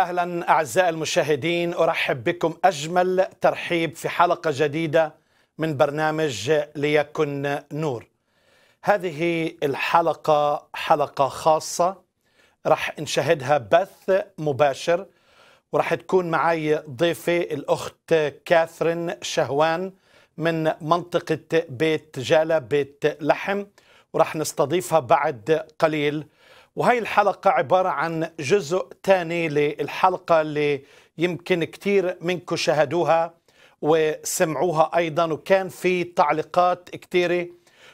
اهلا اعزائي المشاهدين ارحب بكم اجمل ترحيب في حلقه جديده من برنامج ليكن نور. هذه الحلقه حلقه خاصه راح نشاهدها بث مباشر وراح تكون معي ضيفي الاخت كاثرين شهوان من منطقه بيت جاله بيت لحم وراح نستضيفها بعد قليل وهي الحلقة عبارة عن جزء ثاني للحلقة اللي يمكن كثير منكم شاهدوها وسمعوها أيضا وكان في تعليقات كثيرة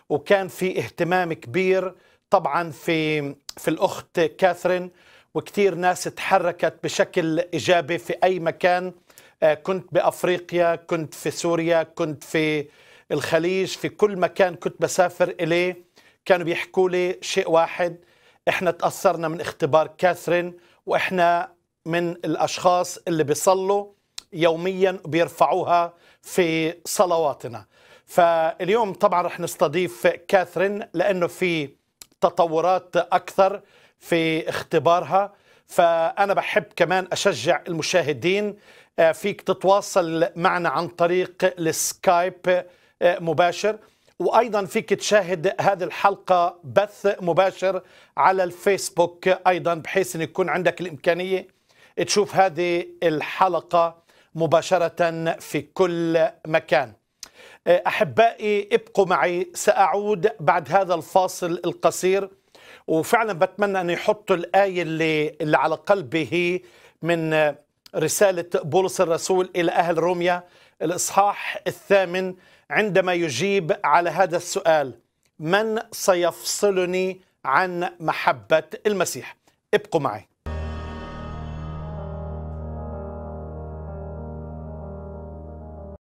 وكان في اهتمام كبير طبعا في في الأخت كاثرين وكثير ناس تحركت بشكل إيجابي في أي مكان آه، كنت بأفريقيا كنت في سوريا كنت في الخليج في كل مكان كنت بسافر إليه كانوا بيحكوا لي شيء واحد احنا تاثرنا من اختبار كاثرين واحنا من الاشخاص اللي بيصلوا يوميا بيرفعوها في صلواتنا فاليوم طبعا رح نستضيف كاثرين لانه في تطورات اكثر في اختبارها فانا بحب كمان اشجع المشاهدين آه، فيك تتواصل معنا عن طريق السكايب آه، مباشر وأيضا فيك تشاهد هذه الحلقة بث مباشر على الفيسبوك أيضا بحيث أن يكون عندك الإمكانية تشوف هذه الحلقة مباشرة في كل مكان أحبائي ابقوا معي سأعود بعد هذا الفاصل القصير وفعلا بتمنى أن يحطوا الآية اللي, اللي على قلبه من رسالة بولس الرسول إلى أهل روميا الإصحاح الثامن عندما يجيب على هذا السؤال من سيفصلني عن محبة المسيح ابقوا معي